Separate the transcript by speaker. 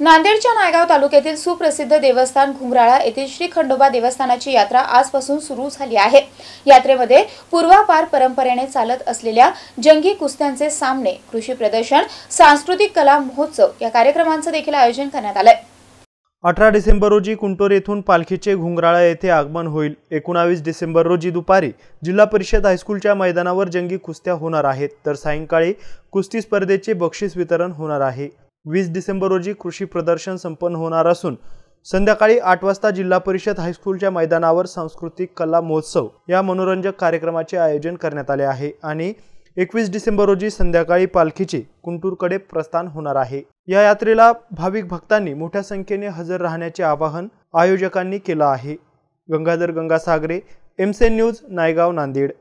Speaker 1: नांदेडच्या नायगाव तालुक्यातील सुप्रसिद्ध देवस्थान घुंगराळा येथील श्री खंडोबा देवस्थानाची यात्रा आजपासून सुरू झाली आहे यात्रेमध्ये पूर्वापार परंपरेने चालत असलेल्या जंगी कुस्त्यांचे सामने कृषी प्रदर्शन सांस्कृतिक कला महोत्सव या कार्यक्रमांचं देखील आयोजन करण्यात आलंय
Speaker 2: अठरा डिसेंबर रोजी कुंटोर येथून पालखीचे घुंगराळा येथे आगमन होईल एकोणावीस डिसेंबर रोजी दुपारी जिल्हा परिषद हायस्कूलच्या मैदानावर जंगी कुस्त्या होणार आहेत तर सायंकाळी कुस्ती स्पर्धेचे बक्षीस वितरण होणार आहे वीस डिसेंबर रोजी कृषी प्रदर्शन संपन्न होणार असून संध्याकाळी आठ वाजता जिल्हा परिषद हायस्कूलच्या मैदानावर सांस्कृतिक कला महोत्सव या मनोरंजक कार्यक्रमाचे आयोजन करण्यात आले आहे आणि एकवीस डिसेंबर रोजी संध्याकाळी पालखीचे कुंटूरकडे प्रस्थान होणार आहे या यात्रेला भाविक भक्तांनी मोठ्या संख्येने हजर राहण्याचे आवाहन आयोजकांनी केलं आहे गंगाधर गंगासागरे एमसेन न्यूज नायगाव नांदेड